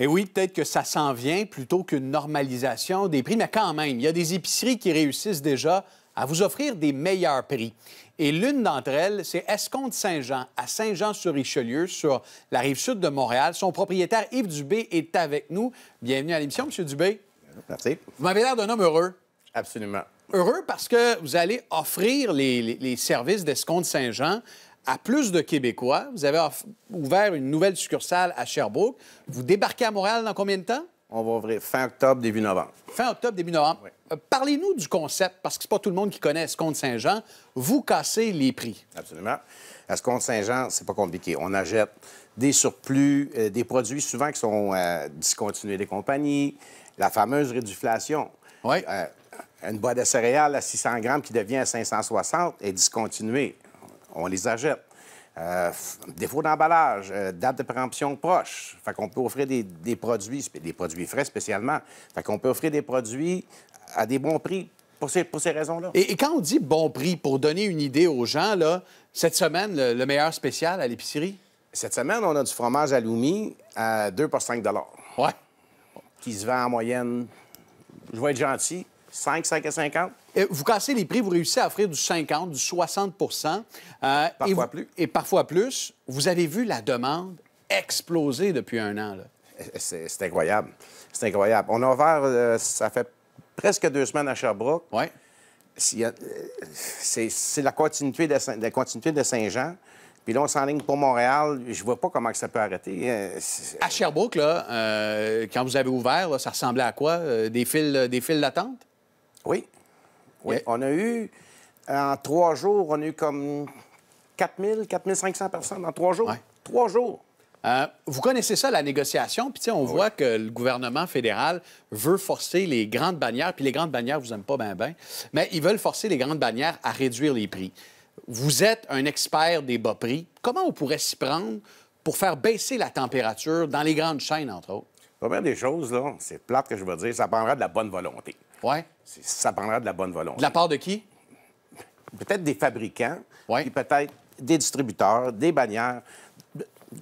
Et oui, peut-être que ça s'en vient plutôt qu'une normalisation des prix, mais quand même, il y a des épiceries qui réussissent déjà à vous offrir des meilleurs prix. Et l'une d'entre elles, c'est Escompte Saint-Jean, à Saint-Jean-sur-Richelieu, sur la rive sud de Montréal. Son propriétaire, Yves Dubé, est avec nous. Bienvenue à l'émission, M. Dubé. Merci. Vous m'avez l'air d'un homme heureux. Absolument. Heureux parce que vous allez offrir les, les services d'Escompte Saint-Jean à plus de Québécois. Vous avez ouvert une nouvelle succursale à Sherbrooke. Vous débarquez à Montréal dans combien de temps? On va ouvrir fin octobre, début novembre. Fin octobre, début novembre. Euh, parlez-nous du concept, parce que c'est pas tout le monde qui connaît Escompte Saint-Jean. Vous cassez les prix. Absolument. Escompte Saint-Jean, c'est pas compliqué. On achète des surplus, euh, des produits souvent qui sont euh, discontinués des compagnies, la fameuse réduflation. Oui. une boîte de céréales à 600 grammes qui devient à 560 est discontinuée on les achète. Euh, défaut d'emballage, euh, date de préemption proche. Fait qu'on peut offrir des, produits, des produits frais spécialement. Fait qu'on peut offrir des produits à des bons prix pour ces, pour ces raisons-là. Et, quand on dit bon prix, pour donner une idée aux gens, là, cette semaine, le, meilleur spécial à l'épicerie? Cette semaine, on a du fromage à Loumi à 2 par 5 Ouais. Qui se vend en moyenne, je vais être gentil, 5, 5 à 50? Vous cassez les prix, vous réussissez à offrir du 50, du 60 euh, Parfois plus. Et parfois plus. Vous avez vu la demande exploser depuis un an. Eh, eh, c'est incroyable. C'est incroyable. On a ouvert, euh, ça fait presque deux semaines à Sherbrooke. Oui. Euh, c'est la continuité de, Saint, la continuité de Saint-Jean. Puis là, on s'enligne pour Montréal. Je vois pas comment ça peut arrêter. Hein. À Sherbrooke, là, euh, quand vous avez ouvert, ça ressemblait à quoi? Des fils des files d'attente? Oui. Oui. On a eu, en trois jours, on a eu comme 4000, 4500 personnes en trois jours. Trois jours. Euh, vous connaissez ça, la négociation. Puis, on voit que le gouvernement fédéral veut forcer les grandes bannières. Puis, les grandes bannières, vous n'aimez pas bien, bien. Mais ils veulent forcer les grandes bannières à réduire les prix. Vous êtes un expert des bas prix. Comment on pourrait s'y prendre pour faire baisser la température dans les grandes chaînes, entre autres? Première des choses, là, c'est plate que je vais dire, ça prendra de la bonne volonté. Ouais. Ça prendra de la bonne volonté. De la part de qui? Peut-être des fabricants, puis peut-être des distributeurs, des bannières,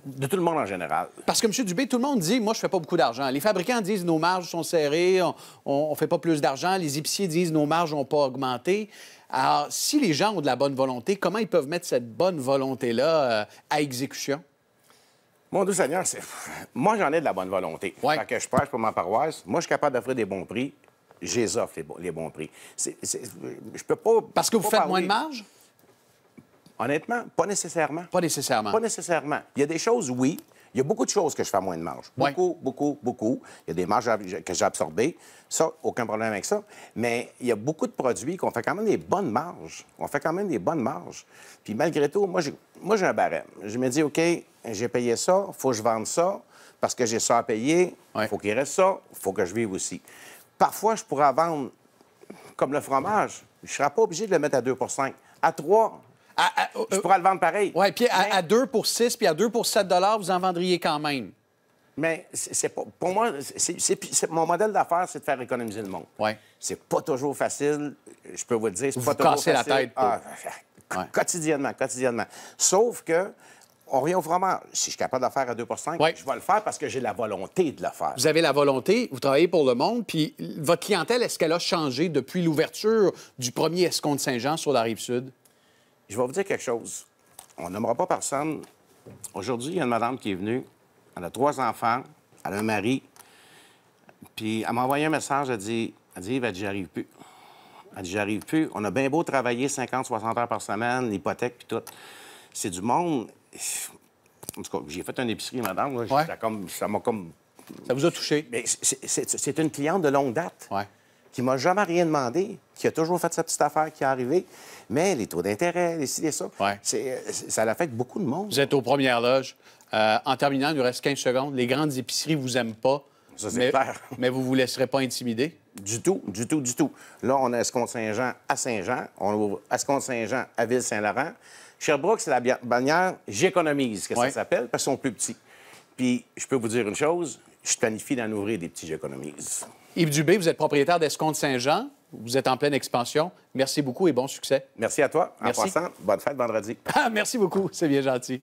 de tout le monde en général. Parce que, M. Dubé, tout le monde dit, moi, je fais pas beaucoup d'argent. Les fabricants disent, nos marges sont serrées, on, ne fait pas plus d'argent. Les épiciers disent, nos marges n'ont pas augmenté. Alors, si les gens ont de la bonne volonté, comment ils peuvent mettre cette bonne volonté-là euh, à exécution? Mon Dieu Seigneur, moi, j'en ai de la bonne volonté. Ouais. Fait que je prêche pour ma paroisse. Moi, je suis capable d'offrir des bons prix je les offre, les, bons, prix. je peux pas... Parce que vous faites moins de marge? Honnêtement, pas nécessairement. Pas nécessairement. Pas nécessairement. Il y a des choses, oui. Il y a beaucoup de choses que je fais moins de marge. Beaucoup, beaucoup, beaucoup. Il y a des marges que j'ai absorbées. Ça, aucun problème avec ça. Mais il y a beaucoup de produits qu'on fait quand même des bonnes marges. On fait quand même des bonnes marges. Puis malgré tout, moi, j'ai, un barème. Je me dis, OK, j'ai payé ça, faut que je vende ça parce que j'ai ça à payer. Il faut qu'il reste ça, Il faut que je vive aussi. Parfois, je pourrais vendre comme le fromage. Je ne serais pas obligé de le mettre à 2 pour 5. À 3, à, euh, je pourrais le vendre pareil. Oui, puis à, 2 pour 6, puis à 2 pour 7 vous en vendriez quand même. Mais c'est pas, pour moi, c'est, mon modèle d'affaires, c'est de faire économiser le monde. Ouais. C'est pas toujours facile, je peux vous le dire. C'est pas vous toujours facile. la tête. Ah, quotidiennement, quotidiennement. Sauf que on vient vraiment... Si je suis capable de faire à 2 je vais le faire parce que j'ai la volonté de le faire. Vous avez la volonté, vous travaillez pour le monde, puis votre clientèle, est-ce qu'elle a changé depuis l'ouverture du premier escompte Saint-Jean sur la rive sud? Je vais vous dire quelque chose. On n'aimera pas personne. Aujourd'hui, il y a une madame qui est venue. Elle a trois enfants. Elle a un mari. Puis elle m'a envoyé un message. Elle dit, elle dit, dit, j'y plus. Elle dit, j'arrive plus. On a bien beau travailler 50, 60 heures par semaine, l'hypothèque, puis tout. C'est du monde en tout cas, j'ai fait un épicerie, madame. Ça m'a comme, ça vous a touché? C'est une cliente de longue date. Ouais qui m'a jamais rien demandé, qui a toujours fait sa petite affaire qui est arrivée, mais les taux d'intérêt, les ci, ça, ça l'affecte beaucoup de monde. Vous êtes aux premières loges. Euh, en terminant, il nous reste 15 secondes. Les grandes épiceries vous aiment pas. mais, mais vous vous laisserez pas intimider? Du tout, du tout, du tout. Là, on a Escompte-Saint-Jean à Saint-Jean, on ouvre Escompte-Saint-Jean à Ville-Saint-Laurent. Sherbrooke, c'est la bannière J'économise, que ça s'appelle, parce qu'ils sont plus petits. Puis, je peux vous dire une chose, je planifie d'en ouvrir des petits J'économise. Yves Dubé, vous êtes propriétaire d'Escompte Saint-Jean. Vous êtes en pleine expansion. Merci beaucoup et bon succès. Merci à toi. En Merci. bonne fête vendredi. merci beaucoup. C'est bien gentil.